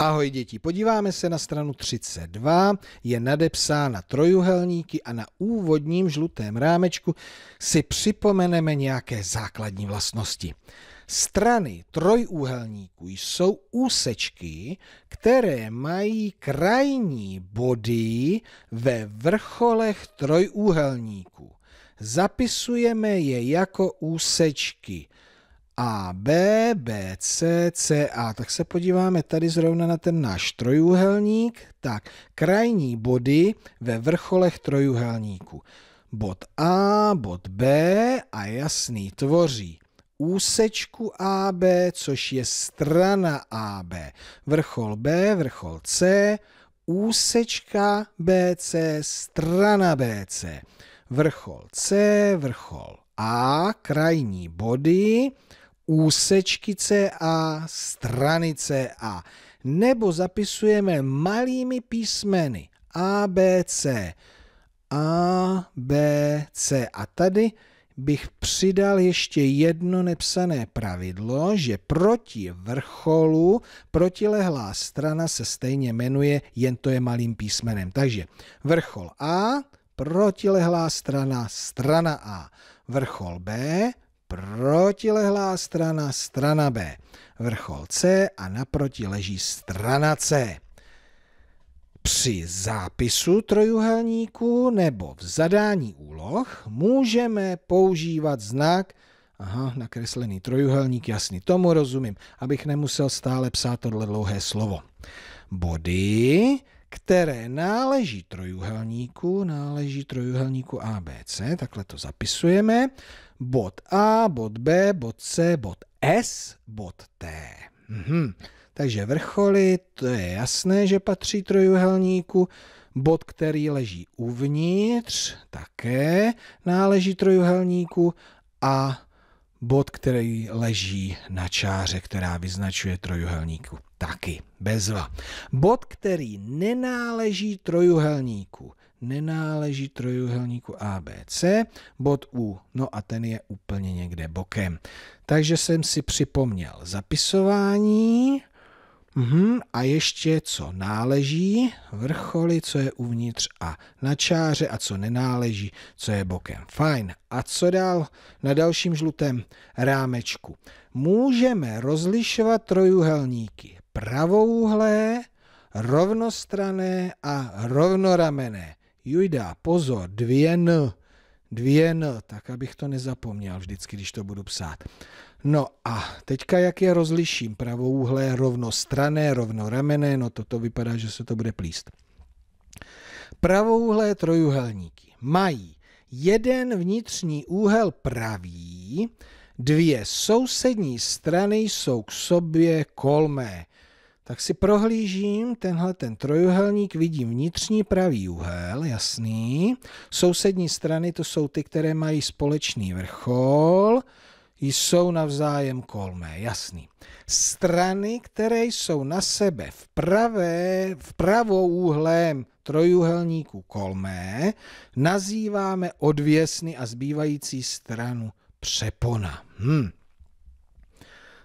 Ahoj děti, podíváme se na stranu 32, je nadepsána trojuhelníky a na úvodním žlutém rámečku si připomeneme nějaké základní vlastnosti. Strany trojúhelníků jsou úsečky, které mají krajní body ve vrcholech trojúhelníků. Zapisujeme je jako úsečky. A, B, B, C, C, A. Tak se podíváme tady zrovna na ten náš trojuhelník. Tak, krajní body ve vrcholech trojuhelníku. Bod A, bod B a jasný tvoří úsečku AB, což je strana AB. Vrchol B, vrchol C, úsečka BC, strana BC. Vrchol C, vrchol A, krajní body, úsečkice a stranice a nebo zapisujeme malými písmeny A, B, C. A, B, C. A tady bych přidal ještě jedno nepsané pravidlo, že proti vrcholu protilehlá strana se stejně jmenuje, jen to je malým písmenem. Takže vrchol A, protilehlá strana, strana A. Vrchol B, protilehlá strana, strana B, vrchol C a naproti leží strana C. Při zápisu trojuhelníku nebo v zadání úloh můžeme používat znak Aha, nakreslený trojuhelník, jasný, tomu rozumím, abych nemusel stále psát tohle dlouhé slovo. Body, které náleží trojuhelníku, náleží trojuhelníku ABC, takhle to zapisujeme bod A, bod B, bod C, bod S, bod T. Mhm. Takže vrcholy, to je jasné, že patří trojuhelníku. Bod, který leží uvnitř, také náleží trojuhelníku. A bod, který leží na čáře, která vyznačuje trojuhelníku, taky bezva. Bod, který nenáleží trojuhelníku, nenáleží trojuhelníku ABC, bod U, no a ten je úplně někde bokem. Takže jsem si připomněl zapisování, Uhum. A ještě co náleží, vrcholy, co je uvnitř a na čáře a co nenáleží, co je bokem. Fajn. A co dál na dalším žlutém rámečku? Můžeme rozlišovat trojuhelníky pravouhlé, rovnostrané a rovnoramené. Jujda, pozor, dvě N, dvě N, tak abych to nezapomněl vždycky, když to budu psát. No a teďka jak je rozliším? Pravouhlé, rovnostrané, rovnoramené, no toto vypadá, že se to bude plíst. Pravouhlé trojuhelníky mají jeden vnitřní úhel pravý, dvě sousední strany jsou k sobě kolmé tak si prohlížím tenhle ten trojuhelník, vidím vnitřní pravý úhel, jasný. Sousední strany to jsou ty, které mají společný vrchol, jsou navzájem kolmé, jasný. Strany, které jsou na sebe v, pravé, v pravou úhlem trojuhelníku kolmé, nazýváme odvěsny a zbývající stranu přepona. Hm.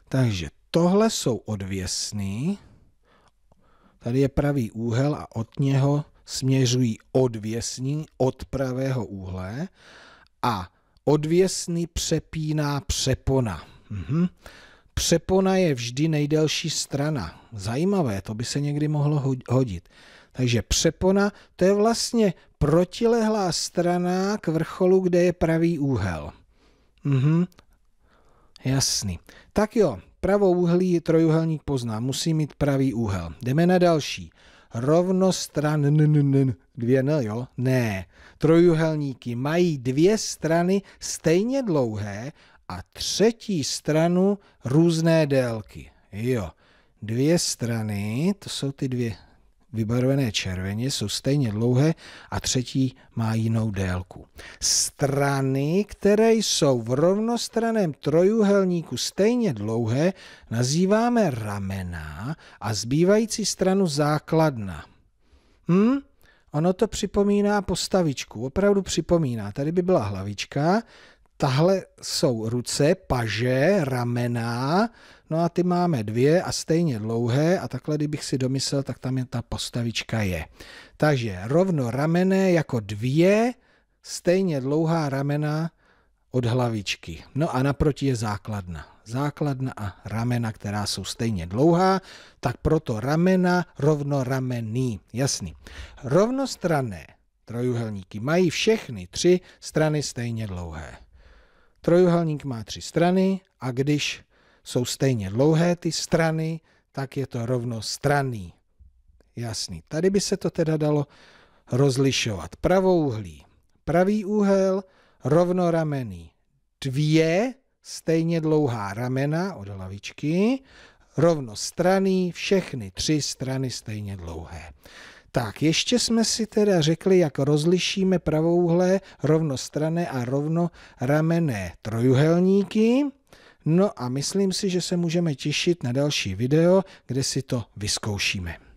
Takže tohle jsou odvěsny, Tady je pravý úhel a od něho směřují odvěsní od pravého úhle a odvěsný přepíná přepona. Mhm. Přepona je vždy nejdelší strana. Zajímavé, to by se někdy mohlo hodit. Takže přepona to je vlastně protilehlá strana k vrcholu, kde je pravý úhel. Mhm. Jasný. Tak jo, Pravouhlý trojuhelník pozná. musí mít pravý úhel. Jdeme na další. Rovnostran, n, n, n, dvě n, jo? Ne. Trojuhelníky mají dvě strany stejně dlouhé a třetí stranu různé délky. Jo. Dvě strany, to jsou ty dvě vybarvené červeně, jsou stejně dlouhé a třetí má jinou délku. Strany, které jsou v rovnostraném trojuhelníku stejně dlouhé, nazýváme ramena a zbývající stranu základna. Hm? Ono to připomíná postavičku, opravdu připomíná. Tady by byla hlavička, tahle jsou ruce, paže, ramena, No a ty máme dvě a stejně dlouhé a takhle, kdybych si domyslel, tak tam je ta postavička je. Takže rovno ramené jako dvě, stejně dlouhá ramena od hlavičky. No a naproti je základna. Základna a ramena, která jsou stejně dlouhá, tak proto ramena rovno ramený. Jasný. Rovnostrané trojuhelníky mají všechny tři strany stejně dlouhé. Trojuhelník má tři strany a když jsou stejně dlouhé ty strany, tak je to rovno straný. Jasný. Tady by se to teda dalo rozlišovat. Pravouhlý, pravý úhel, rovnoramený. Dvě stejně dlouhá ramena od hlavičky, rovnostraný, všechny tři strany stejně dlouhé. Tak, ještě jsme si teda řekli, jak rozlišíme pravouhlé, rovnostrané a rovnoramené trojuhelníky. No a myslím si, že se můžeme těšit na další video, kde si to vyzkoušíme.